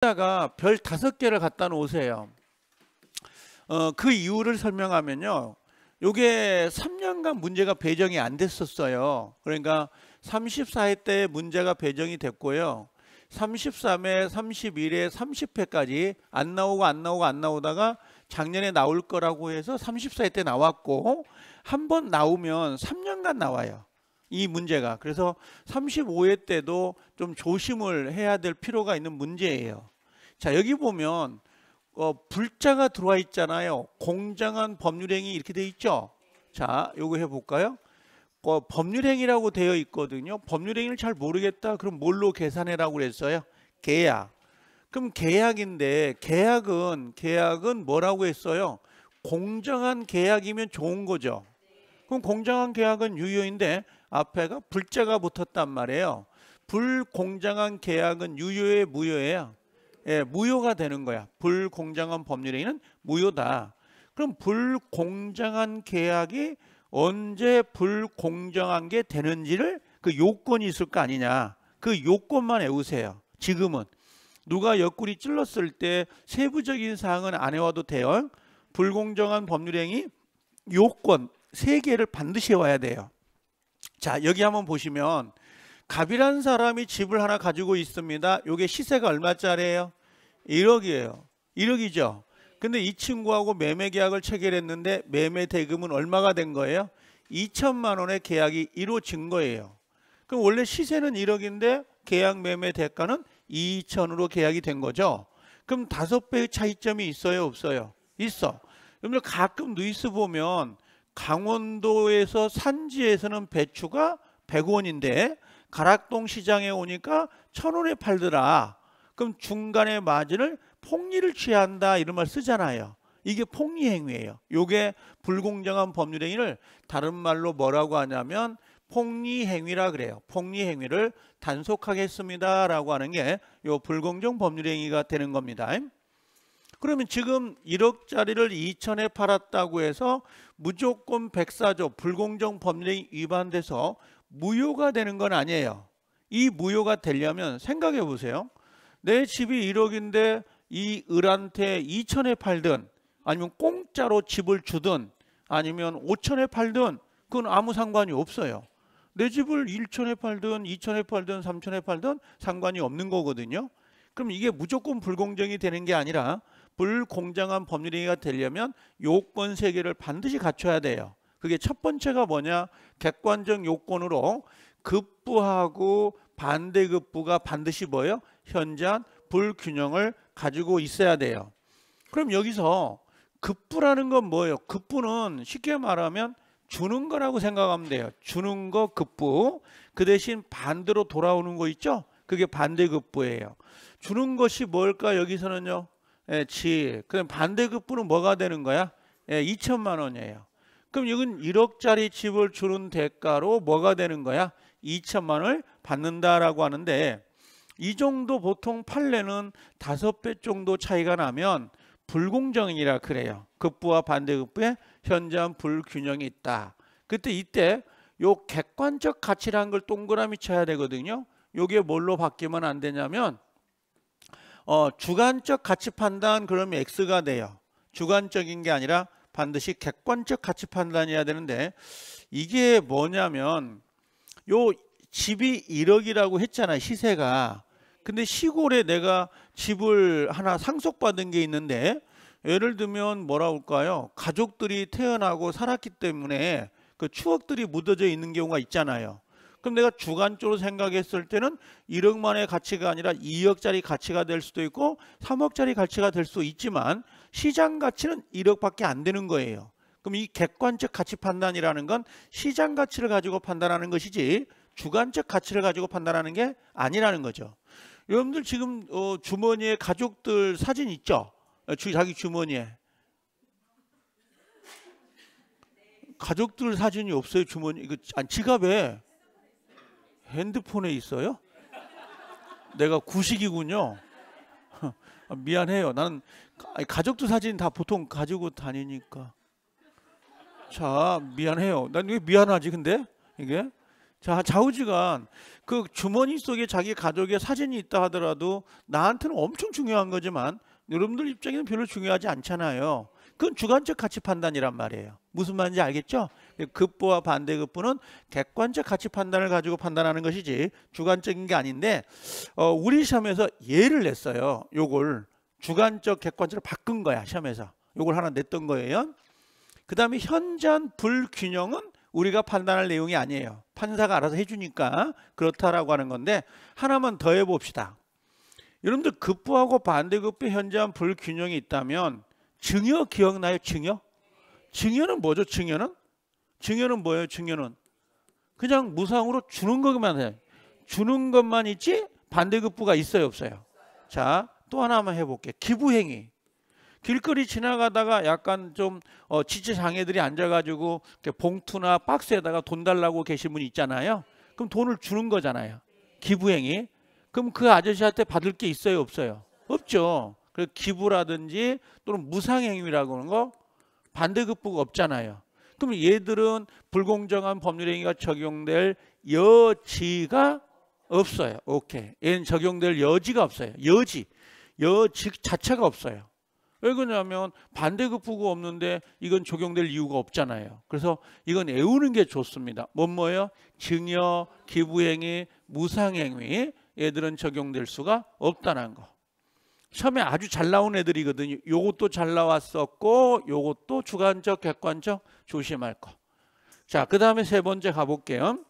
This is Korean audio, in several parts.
다가 별 다섯 개를 갖다 놓으세요. 어, 그 이유를 설명하면요. 요게 3년간 문제가 배정이 안 됐었어요. 그러니까 34회 때 문제가 배정이 됐고요. 33회, 31회, 30회까지 안 나오고 안 나오고 안 나오다가 작년에 나올 거라고 해서 34회 때 나왔고 한 번 나오면 3년간 나와요. 이 문제가. 그래서 35회 때도 좀 조심을 해야 될 필요가 있는 문제예요. 자 여기 보면 어, 불자가 들어와 있잖아요. 공정한 법률행위 이렇게 돼 있죠. 자 요거 해볼까요? 어, 법률행위라고 되어 있거든요. 법률행위를 잘 모르겠다. 그럼 뭘로 계산해라고 그랬어요? 계약. 그럼 계약인데 계약은 계약은 뭐라고 했어요? 공정한 계약이면 좋은 거죠. 그럼 공정한 계약은 유효인데 앞에가 불자가 붙었단 말이에요. 불공정한 계약은 유효에 무효예요. 예, 무효가 되는 거야. 불공정한 법률행위는 무효다. 그럼 불공정한 계약이 언제 불공정한 게 되는지를 그 요건이 있을 거 아니냐. 그 요건만 외우세요. 지금은 누가 옆구리 찔렀을 때 세부적인 사항은 안 해와도 돼요. 불공정한 법률행위 요건 세 개를 반드시 와야 돼요. 자 여기 한번 보시면 갑이라는 사람이 집을 하나 가지고 있습니다. 요게 시세가 얼마짜리예요? 1억이에요. 1억이죠. 근데 이 친구하고 매매 계약을 체결했는데 매매 대금은 얼마가 된 거예요? 2천만 원의 계약이 이루어진 거예요. 그럼 원래 시세는 1억인데 계약 매매 대가는 2천으로 계약이 된 거죠. 그럼 다섯 배의 차이점이 있어요, 없어요? 있어. 그럼 가끔 뉴스 보면 강원도에서 산지에서는 배추가 100원인데 가락동 시장에 오니까 천 원에 팔더라. 그럼 중간에 마진을 폭리를 취한다 이런 말 쓰잖아요. 이게 폭리 행위예요. 이게 불공정한 법률 행위를 다른 말로 뭐라고 하냐면 폭리 행위라 그래요. 폭리 행위를 단속하겠습니다라고 하는 게이 불공정 법률 행위가 되는 겁니다. 그러면 지금 1억짜리를 2천에 팔았다고 해서 무조건 백사조 불공정 법률에 위반돼서 무효가 되는 건 아니에요. 이 무효가 되려면 생각해 보세요. 내 집이 1억인데 이 을한테 2천에 팔든 아니면 공짜로 집을 주든 아니면 5천에 팔든 그건 아무 상관이 없어요. 내 집을 1천에 팔든 2천에 팔든 3천에 팔든 상관이 없는 거거든요. 그럼 이게 무조건 불공정이 되는 게 아니라 불공정한 법률행위가 되려면 요건 세계를 반드시 갖춰야 돼요. 그게 첫 번째가 뭐냐? 객관적 요건으로 급부하고 반대급부가 반드시 뭐예요? 현저한 불균형을 가지고 있어야 돼요. 그럼 여기서 급부라는 건 뭐예요? 급부는 쉽게 말하면 주는 거라고 생각하면 돼요. 주는 거 급부. 그 대신 반대로 돌아오는 거 있죠? 그게 반대급부예요. 주는 것이 뭘까? 여기서는요. 예, 지. 그럼 반대급부는 뭐가 되는 거야? 예, 2천만 원이에요. 그럼 이건 1억짜리 집을 주는 대가로 뭐가 되는 거야? 2천만 원을 받는다라고 하는데 이 정도 보통 판례는 5배 정도 차이가 나면 불공정이라 그래요. 극부와 반대극부에 현저한 불균형이 있다. 그때 이때 요 객관적 가치라는 걸 동그라미 쳐야 되거든요. 요게 뭘로 바뀌면 안 되냐면 어, 주관적 가치 판단 그러면 X가 돼요. 주관적인 게 아니라 반드시 객관적 가치 판단해야 되는데 이게 뭐냐면 요 집이 1억이라고 했잖아 시세가 근데 시골에 내가 집을 하나 상속받은 게 있는데 예를 들면 뭐라 할까요 가족들이 태어나고 살았기 때문에 그 추억들이 묻어져 있는 경우가 있잖아요 그럼 내가 주관적으로 생각했을 때는 1억만의 가치가 아니라 2억짜리 가치가 될 수도 있고 3억짜리 가치가 될 수 있지만 시장 가치는 1억밖에 안 되는 거예요. 그럼 이 객관적 가치 판단이라는 건 시장 가치를 가지고 판단하는 것이지 주관적 가치를 가지고 판단하는 게 아니라는 거죠. 여러분들 지금 어, 주머니에 가족들 사진 있죠? 어, 자기 주머니에 가족들 사진이 없어요 주머니 이거 안 아, 지갑에 핸드폰에 있어요? 내가 구식이군요. 아, 미안해요. 나는 가족도 사진 다 보통 가지고 다니니까. 자, 미안해요. 난왜 미안하지 근데? 이게 자, 좌우지간 그 주머니 속에 자기 가족의 사진이 있다 하더라도 나한테는 엄청 중요한 거지만 여러분들 입장에는 별로 중요하지 않잖아요. 그건 주관적 가치 판단이란 말이에요. 무슨 말인지 알겠죠? 급부와 반대급부는 객관적 가치 판단을 가지고 판단하는 것이지 주관적인 게 아닌데 어, 우리 시험에서 예를 냈어요. 요걸 주관적 객관적으로 바꾼 거야 시험에서. 요걸 하나 냈던 거예요. 그 다음에 현저 불균형은 우리가 판단할 내용이 아니에요. 판사가 알아서 해주니까 그렇다라고 하는 건데 하나만 더 해봅시다. 여러분들 급부하고 반대급부 현저한 불균형이 있다면 증여 기억나요? 증여? 증여는 뭐죠? 증여는? 증여는 뭐예요? 증여는 그냥 무상으로 주는 것만 해. 주는 것만 있지 반대급부가 있어요, 없어요? 자, 또 하나만 해볼게. 기부행위. 길거리 지나가다가 약간 좀 어, 지체장애들이 앉아가지고 봉투나 박스에다가 돈 달라고 계신 분이 있잖아요. 그럼 돈을 주는 거잖아요. 기부행위. 그럼 그 아저씨한테 받을 게 있어요, 없어요? 없죠. 그 기부라든지 또는 무상행위라고 하는 거 반대급부가 없잖아요. 그럼 얘들은 불공정한 법률행위가 적용될 여지가 없어요. 오케이. 얘는 적용될 여지가 없어요. 여지. 여지 자체가 없어요. 왜 그러냐면 반대급부가 없는데 이건 적용될 이유가 없잖아요. 그래서 이건 외우는 게 좋습니다. 뭔 뭐예요? 증여, 기부행위, 무상행위 얘들은 적용될 수가 없다는 거. 처음에 아주 잘 나온 애들이거든요. 요것도 잘 나왔었고 요것도 주관적 객관적 조심할 거. 자, 그다음에 세 번째 가 볼게요.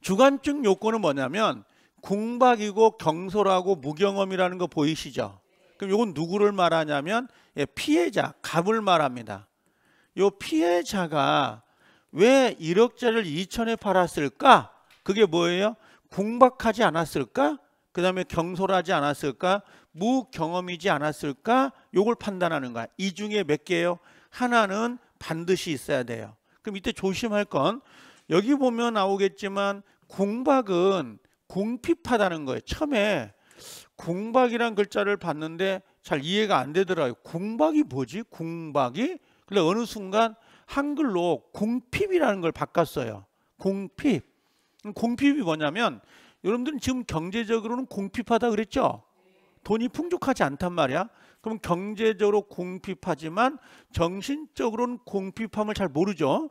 주관적 요건은 뭐냐면 궁박이고 경솔하고 무경험이라는 거 보이시죠? 그럼 요건 누구를 말하냐면 예, 피해자, 갑을 말합니다. 요 피해자가 왜 1억짜리를 2천에 팔았을까? 그게 뭐예요? 궁박하지 않았을까? 그 다음에 경솔하지 않았을까? 무경험이지 않았을까? 요걸 판단하는 거야. 이 중에 몇 개예요? 하나는 반드시 있어야 돼요. 그럼 이때 조심할 건 여기 보면 나오겠지만 공박은 궁핍하다는 거예요. 처음에 공박이란 글자를 봤는데 잘 이해가 안 되더라고요. 공박이 뭐지? 공박이? 근데 어느 순간 한글로 궁핍이라는걸 바꿨어요. 공핍. 공핍이 뭐냐면 여러분들은 지금 경제적으로는 궁핍하다 그랬죠? 돈이 풍족하지 않단 말이야. 그럼 경제적으로 궁핍하지만 정신적으로는 궁핍함을 잘 모르죠.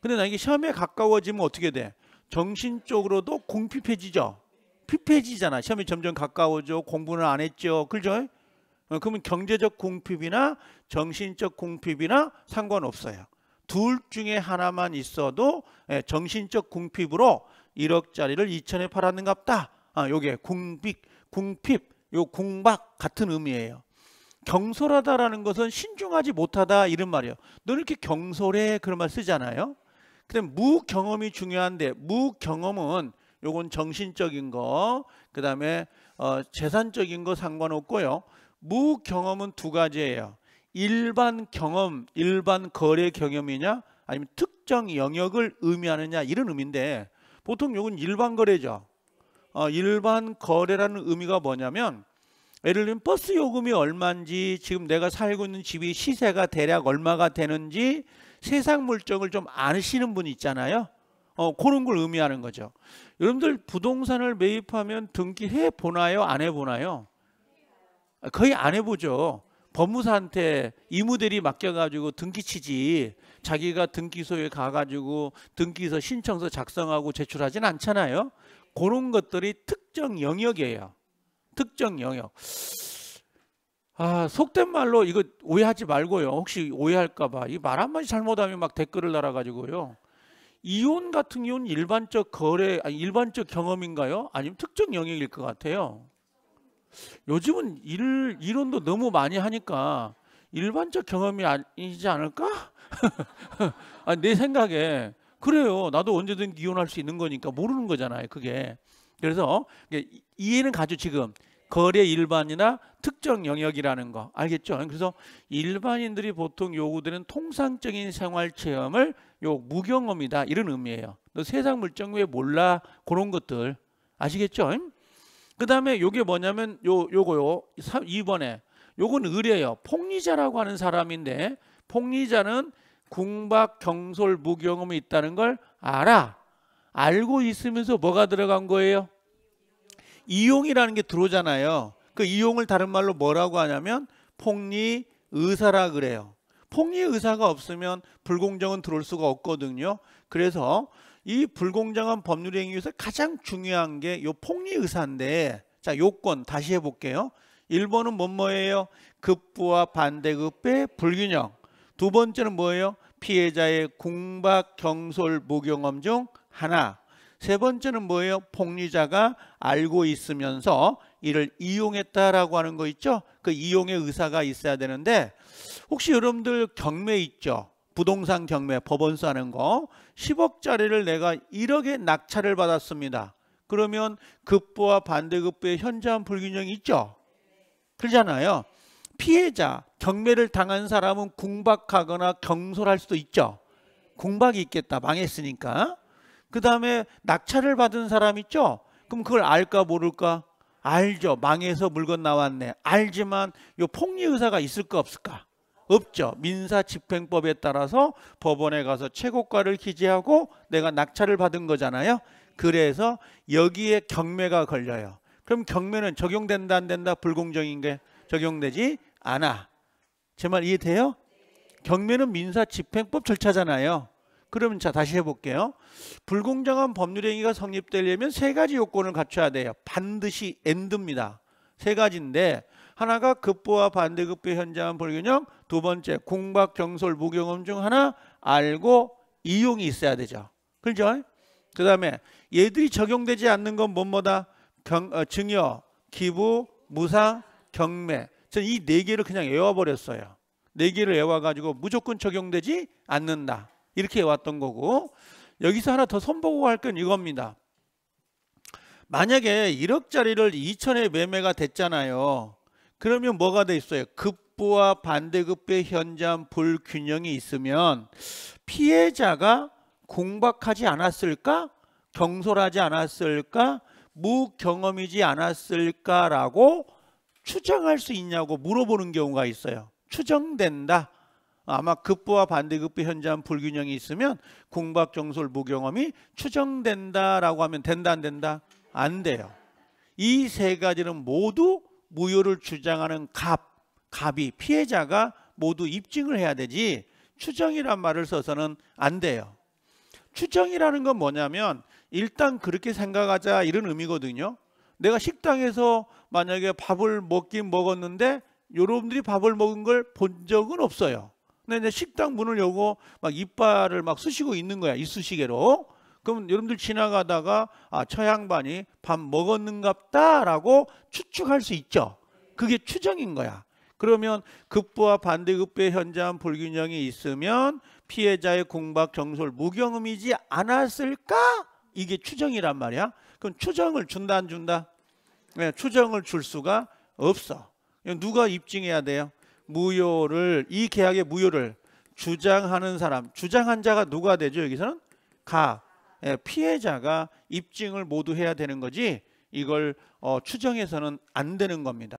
근데 나에게 시험에 가까워지면 어떻게 돼? 정신적으로도 궁핍해지죠. 피폐해지잖아. 시험이 점점 가까워져. 공부는 안 했죠. 그죠? 어, 그러면 경제적 궁핍이나 정신적 궁핍이나 상관없어요. 둘 중에 하나만 있어도 예, 정신적 궁핍으로 1억짜리를 2천에 팔았는갑다. 아, 요게 궁핍, 궁핍 요 공박 같은 의미예요. 경솔하다라는 것은 신중하지 못하다 이런 말이에요. 너 이렇게 경솔해 그런 말 쓰잖아요. 근데 무경험이 중요한데 무경험은 요건 정신적인 거, 그다음에 어, 재산적인 거 상관없고요. 무경험은 두 가지예요. 일반 경험, 일반 거래 경험이냐 아니면 특정 영역을 의미하느냐 이런 의미인데 보통 요건 일반 거래죠. 어, 일반 거래라는 의미가 뭐냐면 예를 들면 버스 요금이 얼마인지 지금 내가 살고 있는 집이 시세가 대략 얼마가 되는지 세상 물정을 좀 아시는 분 있잖아요. 어, 그런 걸 의미하는 거죠. 여러분들 부동산을 매입하면 등기해 보나요? 안 해 보나요? 거의 안 해보죠. 법무사한테 이무대리 맡겨가지고 등기치지 자기가 등기소에 가가지고 등기서 신청서 작성하고 제출하진 않잖아요. 그런 것들이 특정 영역이에요. 특정 영역. 아, 속된 말로 이거 오해하지 말고요. 혹시 오해할까 봐. 이 말 한마디 잘못하면 막 댓글을 달아 가지고요. 이혼 같은 경우는 일반적 거래, 아니 일반적 경험인가요? 아니면 특정 영역일 것 같아요. 요즘은 일, 이론도 너무 많이 하니까 일반적 경험이 아니지 않을까? 아, 내 생각에 그래요. 나도 언제든 이혼할 수 있는 거니까 모르는 거잖아요. 그게. 그래서 이해는 가죠. 지금 거래 일반이나 특정 영역이라는 거 알겠죠? 그래서 일반인들이 보통 요구되는 통상적인 생활 체험을 요 무경험이다 이런 의미예요. 너 세상 물정 왜 몰라 그런 것들 아시겠죠? 그다음에 요게 뭐냐면 요 요거요 2번에 요건 의뢰요. 폭리자라고 하는 사람인데 폭리자는 궁박 경솔 무경험이 있다는 걸 알아. 알고 있으면서 뭐가 들어간 거예요? 이용이라는 게 들어오잖아요. 그 이용을 다른 말로 뭐라고 하냐면 폭리 의사라 그래요. 폭리 의사가 없으면 불공정은 들어올 수가 없거든요. 그래서 이 불공정한 법률 행위에서 가장 중요한 게 이 폭리 의사인데 자 요건 다시 해볼게요. 1번은 뭐 뭐예요? 급부와 반대급의 불균형. 두 번째는 뭐예요? 피해자의 공박, 경솔, 무경험 중 하나. 세 번째는 뭐예요? 폭리자가 알고 있으면서 이를 이용했다라고 하는 거 있죠? 그 이용의 의사가 있어야 되는데 혹시 여러분들 경매 있죠? 부동산 경매 법원서 하는 거 10억짜리를 내가 1억에 낙찰을 받았습니다. 그러면 급부와 반대급부의 현저한 불균형이 있죠? 그러잖아요. 피해자, 경매를 당한 사람은 궁박하거나 경솔할 수도 있죠. 공박이 있겠다. 망했으니까. 그 다음에 낙찰을 받은 사람 있죠? 그럼 그걸 알까 모를까? 알죠. 망해서 물건 나왔네. 알지만 요 폭리 의사가 있을까 없을까? 없죠. 민사 집행법에 따라서 법원에 가서 최고가를 기재하고 내가 낙찰을 받은 거잖아요. 그래서 여기에 경매가 걸려요. 그럼 경매는 적용된다 안 된다 불공정인 게 적용되지 않아. 제 말 이해돼요? 경매는 민사 집행법 절차잖아요. 그러면 자 다시 해볼게요. 불공정한 법률행위가 성립되려면 세 가지 요건을 갖춰야 돼요. 반드시 엔드입니다. 세 가지인데 하나가 급부와 반대급부현저 불균형 두 번째 공박, 경솔, 무경험 중 하나 알고 이용이 있어야 되죠. 그죠? 그 다음에 얘들이 적용되지 않는 건 뭐뭐다 경, 어, 증여, 기부, 무상, 경매. 저는 이네 개를 그냥 외워버렸어요. 네 개를 외워가지고 무조건 적용되지 않는다. 이렇게 외웠던 거고 여기서 하나 더 선보고 할 건 이겁니다. 만약에 1억짜리를 2천에 매매가 됐잖아요. 그러면 뭐가 돼 있어요? 급부와 반대급부의 현장 불균형이 있으면 피해자가 공박하지 않았을까? 경솔하지 않았을까? 무경험이지 않았을까라고 추정할 수 있냐고 물어보는 경우가 있어요. 추정된다. 아마 급부와 반대급부 현장 불균형이 있으면 공박정솔 무경험이 추정된다라고 하면 된다 안 된다? 안 돼요. 이 세 가지는 모두 무효를 주장하는 갑, 갑이 피해자가 모두 입증을 해야 되지 추정이란 말을 써서는 안 돼요. 추정이라는 건 뭐냐면 일단 그렇게 생각하자 이런 의미거든요. 내가 식당에서 만약에 밥을 먹긴 먹었는데 여러분들이 밥을 먹은 걸 본 적은 없어요. 근데 이제 식당 문을 열고 막 이빨을 막쓰시고 있는 거야. 이쑤시개로. 그럼 여러분들 지나가다가 아, 처 양반이 밥 먹었는갑다라고 추측할 수 있죠. 그게 추정인 거야. 그러면 급부와 반대급부의 현장 불균형이 있으면 피해자의 공박, 정설 무경음이지 않았을까? 이게 추정이란 말이야. 그럼 추정을 준다 안 준다? 네, 추정을 줄 수가 없어. 누가 입증해야 돼요? 무효를 이 계약의 무효를 주장하는 사람, 주장한 자가 누가 되죠? 여기서는 가 예, 피해자가 입증을 모두 해야 되는 거지 이걸 어, 추정해서는 안 되는 겁니다.